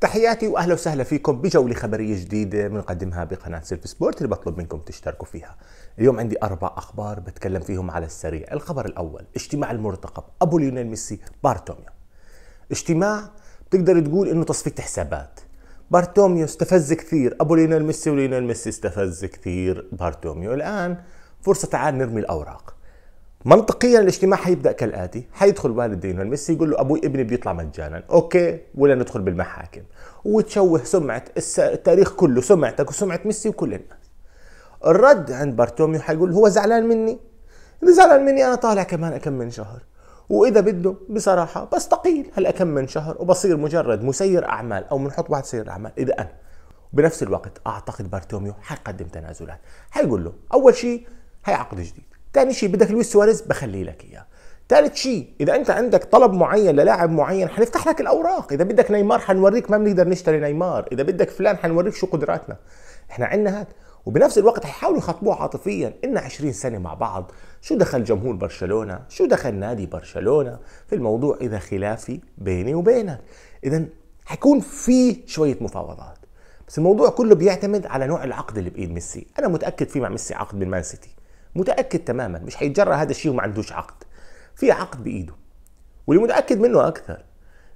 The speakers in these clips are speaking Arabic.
تحياتي واهلا وسهلا فيكم بجوله خبريه جديده بنقدمها بقناه سيلف سبورت اللي بطلب منكم تشتركوا فيها. اليوم عندي اربع اخبار بتكلم فيهم على السريع، الخبر الاول اجتماع المرتقب ابو ليونيل ميسي بارتوميو. اجتماع بتقدر تقول انه تصفيه حسابات. بارتوميو استفز كثير، ابو ليونيل ميسي وليونيل ميسي استفز كثير بارتوميو، الان فرصه تعال نرمي الاوراق. منطقيا الاجتماع حيبدا كالاتي حيدخل والدينه ميسي يقول له ابوي ابني بيطلع مجانا اوكي ولا ندخل بالمحاكم وتشوه سمعه التاريخ كله سمعتك وسمعه ميسي وكل الناس الرد عند بارتوميو حيقول هو زعلان مني اذا زعلان مني انا طالع كمان كم من شهر واذا بده بصراحه بستقيل هلا كم من شهر وبصير مجرد مسير اعمال او بنحط واحد سير اعمال اذا انا بنفس الوقت اعتقد بارتوميو حيقدم تنازلات حيقول له اول شيء هي عقد جديد تاني شيء بدك لويس سواريز بخلي لك اياه ثالث شيء اذا انت عندك طلب معين للاعب معين حنفتح لك الاوراق اذا بدك نيمار حنوريك ما بنقدر نشتري نيمار اذا بدك فلان حنوريك شو قدراتنا احنا عندنا هاد وبنفس الوقت حيحاولوا يخاطبوه عاطفيا إن 20 سنة مع بعض شو دخل جمهور برشلونة شو دخل نادي برشلونة في الموضوع إذا خلافي بيني وبينك إذا حيكون في شوية مفاوضات بس الموضوع كله بيعتمد على نوع العقد اللي بإيد ميسي أنا متأكد في مع ميسي عقد بالمان سيتي متاكد تماما مش هيتجرى هذا الشيء وما عندوش عقد في عقد بايده واللي متاكد منه اكثر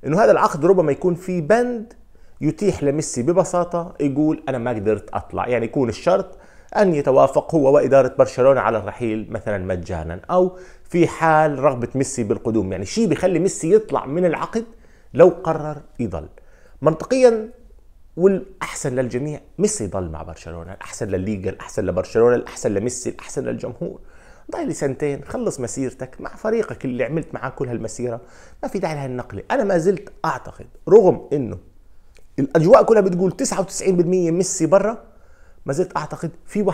انه هذا العقد ربما يكون في بند يتيح لميسي ببساطه يقول انا ما قدرت اطلع يعني يكون الشرط ان يتوافق هو واداره برشلونه على الرحيل مثلا مجانا او في حال رغبه ميسي بالقدوم يعني شيء بيخلي ميسي يطلع من العقد لو قرر يضل منطقيا والاحسن للجميع ميسي ضل مع برشلونه الاحسن للليغا الاحسن لبرشلونه الاحسن لميسي الاحسن للجمهور ضايل سنتين خلص مسيرتك مع فريقك اللي عملت معاه كل هالمسيره ما في داعي لهالنقله انا ما زلت اعتقد رغم انه الاجواء كلها بتقول 99% ميسي برا ما زلت اعتقد في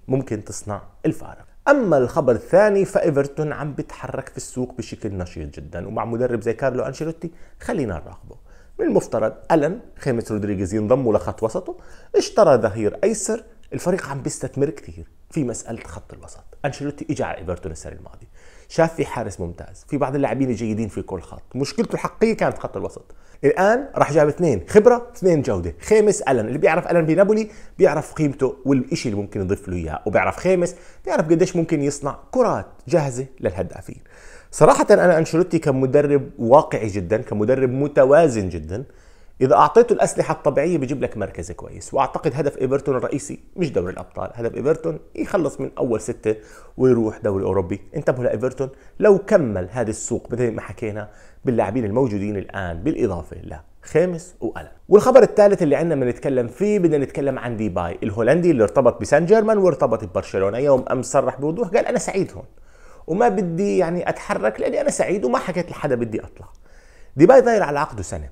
1% ممكن تصنع الفارق اما الخبر الثاني فايفرتون عم بتحرك في السوق بشكل نشيط جدا ومع مدرب زي كارلو انشيلوتي خلينا نراقبه من المفترض ألن خامس رودريغيز ينضموا لخط وسطه اشترى ظهير أيسر الفريق عم بيستثمر كثير في مسألة خط الوسط أنشيلوتي إجا على إيفرتون السنة الماضية شاف في حارس ممتاز في بعض اللاعبين الجيدين في كل خط مشكلته الحقيقية كانت خط الوسط الآن راح جاب اثنين خبرة اثنين جودة خامس ألن اللي بيعرف ألن بنابولي بيعرف قيمته والشيء اللي ممكن يضيف له إياه وبيعرف خامس بيعرف قديش ممكن يصنع كرات جاهزة للهدافين صراحة أنا أنشلوتي كمدرب واقعي جدا كمدرب متوازن جدا إذا أعطيته الأسلحة الطبيعية بيجيب لك مركز كويس وأعتقد هدف إيفرتون الرئيسي مش دوري الأبطال هدف إيفرتون يخلص من أول ستة ويروح دوري أوروبي انتبهوا لإيفرتون لو كمل هذا السوق مثل ما حكينا باللاعبين الموجودين الآن بالإضافة لخامس وألم والخبر الثالث اللي عندنا بنتكلم فيه بدنا نتكلم عن ديباي الهولندي اللي ارتبط بسان جيرمان وارتبط ببرشلونة يوم أمس صرح بوضوح قال أنا سعيد هون وما بدي يعني اتحرك لاني انا سعيد وما حكيت لحدا بدي اطلع ديباي ضايل على عقده سنه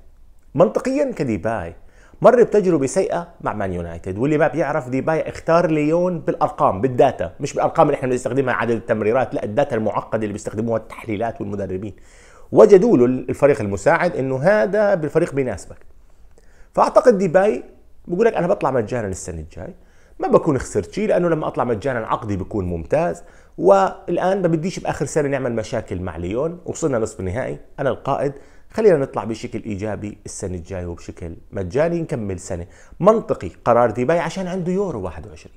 منطقيا كديباي مر بتجربة سيئة مع مان يونايتد واللي ما بيعرف ديباي اختار ليون بالأرقام بالداتا مش بالأرقام اللي احنا بنستخدمها عدد التمريرات لا الداتا المعقدة اللي بيستخدموها التحليلات والمدربين وجدوا له الفريق المساعد انه هذا بالفريق بيناسبك فاعتقد ديباي بقول لك انا بطلع مجانا السنه الجاي ما بكون خسرت شيء لانه لما اطلع مجانا عقدي بكون ممتاز والان ما بديش باخر سنه نعمل مشاكل مع ليون وصلنا نصف النهائي انا القائد خلينا نطلع بشكل ايجابي السنه الجايه وبشكل مجاني نكمل سنه منطقي قرار ديباي عشان عنده يورو 21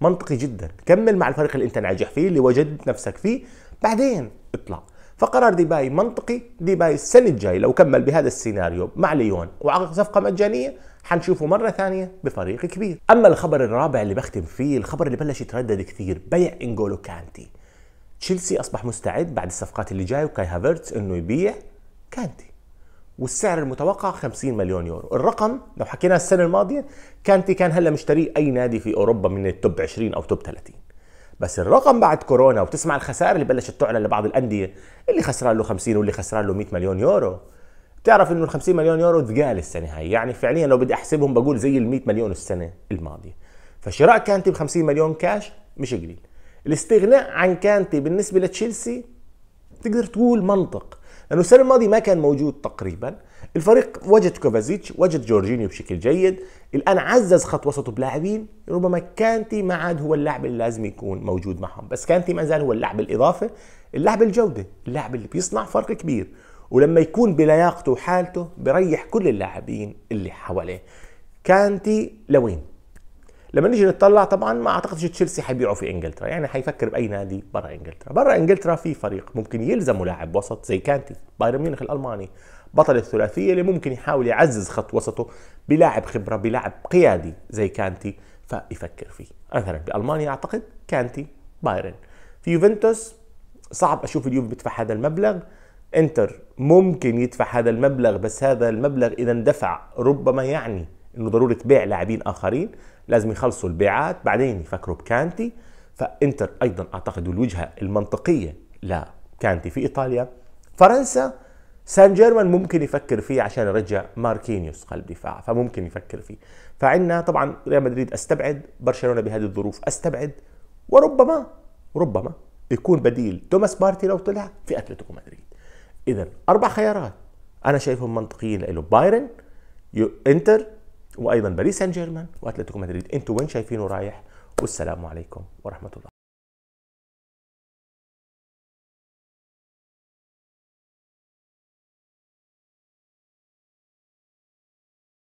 منطقي جدا كمل مع الفريق اللي انت ناجح فيه اللي وجدت نفسك فيه بعدين اطلع فقرار ديباي منطقي ديباي السنة الجاي لو كمل بهذا السيناريو مع ليون وعقد صفقة مجانية حنشوفه مرة ثانية بفريق كبير أما الخبر الرابع اللي بختم فيه الخبر اللي بلش يتردد كثير بيع إنجولو كانتي تشيلسي أصبح مستعد بعد الصفقات اللي جاي وكاي هافرتس إنه يبيع كانتي والسعر المتوقع 50 مليون يورو الرقم لو حكيناه السنة الماضية كانتي كان هلا مشتريه أي نادي في أوروبا من التوب 20 أو توب 30 بس الرقم بعد كورونا وتسمع الخسائر اللي بلشت تعلن لبعض الانديه اللي خسران له 50 واللي خسران له 100 مليون يورو بتعرف انه ال 50 مليون يورو ثقال السنه هاي يعني فعليا لو بدي احسبهم بقول زي ال 100 مليون السنه الماضيه فشراء كانتي ب 50 مليون كاش مش قليل الاستغناء عن كانتي بالنسبه لتشيلسي تقدر تقول منطق لانه السنه الماضيه ما كان موجود تقريبا الفريق وجد كوفازيتش وجد جورجينيو بشكل جيد الان عزز خط وسطه بلاعبين ربما كانتي ما عاد هو اللاعب اللي لازم يكون موجود معهم بس كانتي ما زال هو اللاعب الاضافه اللاعب الجوده اللاعب اللي بيصنع فرق كبير ولما يكون بلياقته وحالته بريح كل اللاعبين اللي حواليه كانتي لوين لما نيجي نطلع طبعا ما اعتقدش تشيلسي حيبيعه في انجلترا يعني حيفكر باي نادي برا انجلترا برا انجلترا في فريق ممكن يلزمه لاعب وسط زي كانتي بايرن ميونخ الالماني بطل الثلاثيه اللي ممكن يحاول يعزز خط وسطه بلاعب خبره بلاعب قيادي زي كانتي فيفكر فيه مثلا بالمانيا اعتقد كانتي بايرن في يوفنتوس صعب اشوف اليوفي بيدفع هذا المبلغ انتر ممكن يدفع هذا المبلغ بس هذا المبلغ اذا اندفع ربما يعني انه ضروره بيع لاعبين اخرين لازم يخلصوا البيعات بعدين يفكروا بكانتي فانتر ايضا اعتقد الوجهه المنطقيه لكانتي في ايطاليا فرنسا سان جيرمان ممكن يفكر فيه عشان يرجع ماركينيوس قلب دفاع فممكن يفكر فيه فعندنا طبعا ريال مدريد استبعد برشلونه بهذه الظروف استبعد وربما ربما يكون بديل توماس بارتي لو طلع في اتلتيكو مدريد اذا اربع خيارات انا شايفهم منطقيين له بايرن انتر وايضا باريس سان جيرمان واتلتيكو مدريد انتوا وين شايفينه رايح والسلام عليكم ورحمه الله